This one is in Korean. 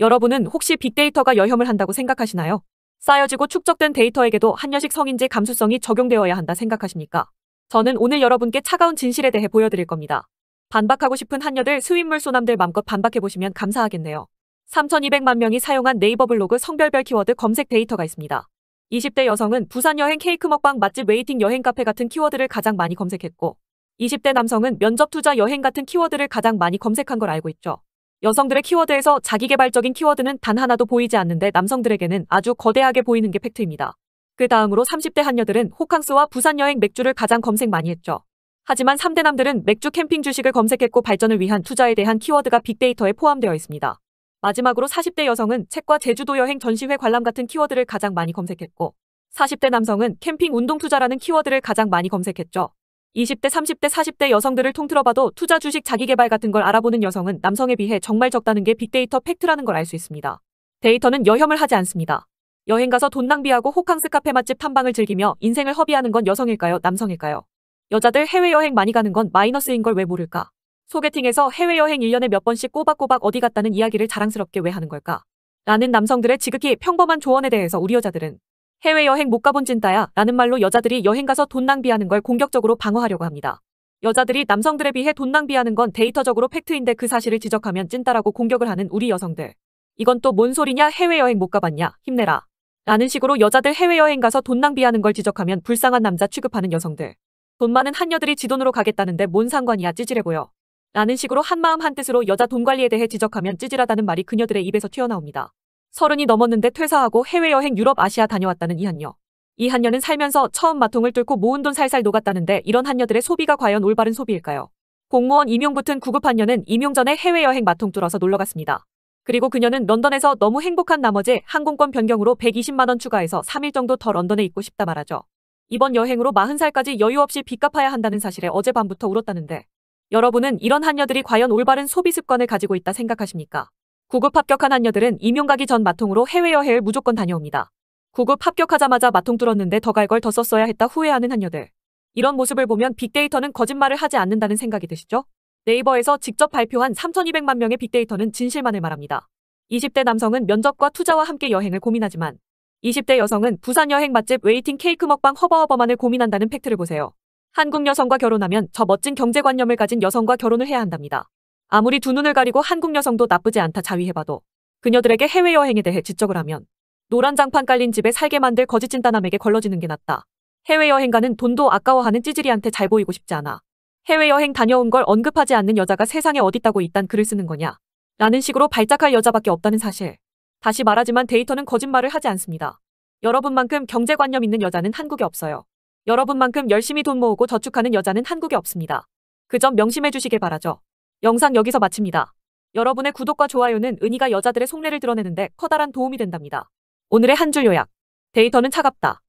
여러분은 혹시 빅데이터가 여혐을 한다고 생각하시나요? 쌓여지고 축적된 데이터에게도 한여식 성인지 감수성이 적용되어야 한다 생각하십니까? 저는 오늘 여러분께 차가운 진실에 대해 보여드릴 겁니다. 반박하고 싶은 한녀들수인물 소남들 맘껏 반박해보시면 감사하겠네요. 3,200만 명이 사용한 네이버 블로그 성별별 키워드 검색 데이터가 있습니다. 20대 여성은 부산 여행 케이크 먹방 맛집 웨이팅 여행 카페 같은 키워드를 가장 많이 검색했고 20대 남성은 면접 투자 여행 같은 키워드를 가장 많이 검색한 걸 알고 있죠. 여성들의 키워드에서 자기개발적인 키워드는 단 하나도 보이지 않는데 남성들에게는 아주 거대하게 보이는 게 팩트입니다. 그 다음으로 30대 한녀들은 호캉스와 부산 여행 맥주를 가장 검색 많이 했죠. 하지만 3대 남들은 맥주 캠핑 주식을 검색했고 발전을 위한 투자에 대한 키워드가 빅데이터에 포함되어 있습니다. 마지막으로 40대 여성은 책과 제주도 여행 전시회 관람 같은 키워드를 가장 많이 검색했고 40대 남성은 캠핑 운동 투자라는 키워드를 가장 많이 검색했죠. 20대, 30대, 40대 여성들을 통틀어봐도 투자 주식 자기개발 같은 걸 알아보는 여성은 남성에 비해 정말 적다는 게 빅데이터 팩트라는 걸 알 수 있습니다. 데이터는 여혐을 하지 않습니다. 여행 가서 돈 낭비하고 호캉스 카페 맛집 탐방을 즐기며 인생을 허비하는 건 여성일까요? 남성일까요? 여자들 해외여행 많이 가는 건 마이너스인 걸 왜 모를까? 소개팅에서 해외여행 1년에 몇 번씩 꼬박꼬박 어디 갔다는 이야기를 자랑스럽게 왜 하는 걸까? 라는 남성들의 지극히 평범한 조언에 대해서 우리 여자들은 해외여행 못 가본 찐따야 라는 말로 여자들이 여행 가서 돈 낭비하는 걸 공격적으로 방어하려고 합니다. 여자들이 남성들에 비해 돈 낭비하는 건 데이터적으로 팩트인데 그 사실을 지적하면 찐따라고 공격을 하는 우리 여성들. 이건 또 뭔 소리냐 해외여행 못 가봤냐 힘내라. 라는 식으로 여자들 해외여행 가서 돈 낭비하는 걸 지적하면 불쌍한 남자 취급하는 여성들. 돈 많은 한녀들이 지돈으로 가겠다는데 뭔 상관이야 찌질해 보여. 라는 식으로 한마음 한뜻으로 여자 돈 관리에 대해 지적하면 찌질하다는 말이 그녀들의 입에서 튀어나옵니다. 서른이 넘었는데 퇴사하고 해외여행 유럽 아시아 다녀왔다는 이 한녀. 이 한녀는 살면서 처음 마통을 뚫고 모은 돈 살살 녹았다는데 이런 한녀들의 소비가 과연 올바른 소비일까요? 공무원 임용 붙은 구급 한녀는 임용 전에 해외여행 마통 뚫어서 놀러갔습니다. 그리고 그녀는 런던에서 너무 행복한 나머지 항공권 변경으로 120만원 추가해서 3일 정도 더 런던에 있고 싶다 말하죠. 이번 여행으로 40살까지 여유 없이 빚 갚아야 한다는 사실에 어젯밤부터 울었다는데 여러분은 이런 한녀들이 과연 올바른 소비 습관을 가지고 있다 생각하십니까? 구급 합격한 한녀들은 임용 가기 전 마통으로 해외 여행을 무조건 다녀옵니다. 구급 합격하자마자 마통 뚫었는데 더 갈 걸 더 썼어야 했다 후회하는 한녀들. 이런 모습을 보면 빅데이터는 거짓말을 하지 않는다는 생각이 드시죠? 네이버에서 직접 발표한 3,200만 명의 빅데이터는 진실만을 말합니다. 20대 남성은 면접과 투자와 함께 여행을 고민하지만 20대 여성은 부산 여행 맛집 웨이팅 케이크 먹방 허버허버만을 고민한다는 팩트를 보세요. 한국 여성과 결혼하면 저 멋진 경제관념을 가진 여성과 결혼을 해야 한답니다. 아무리 두 눈을 가리고 한국 여성도 나쁘지 않다 자위해봐도 그녀들에게 해외여행에 대해 지적을 하면 노란 장판 깔린 집에 살게 만들 거짓 진단함에게 걸러지는 게 낫다. 해외여행 가는 돈도 아까워하는 찌질이한테 잘 보이고 싶지 않아. 해외여행 다녀온 걸 언급하지 않는 여자가 세상에 어딨다고 이딴 글을 쓰는 거냐. 라는 식으로 발작할 여자밖에 없다는 사실. 다시 말하지만 데이터는 거짓말을 하지 않습니다. 여러분만큼 경제관념 있는 여자는 한국에 없어요. 여러분만큼 열심히 돈 모으고 저축하는 여자는 한국에 없습니다. 그 점 명심해 주시길 바라죠. 영상 여기서 마칩니다. 여러분의 구독과 좋아요는 은희가 여자들의 속내를 드러내는데 커다란 도움이 된답니다. 오늘의 한 줄 요약. 데이터는 차갑다.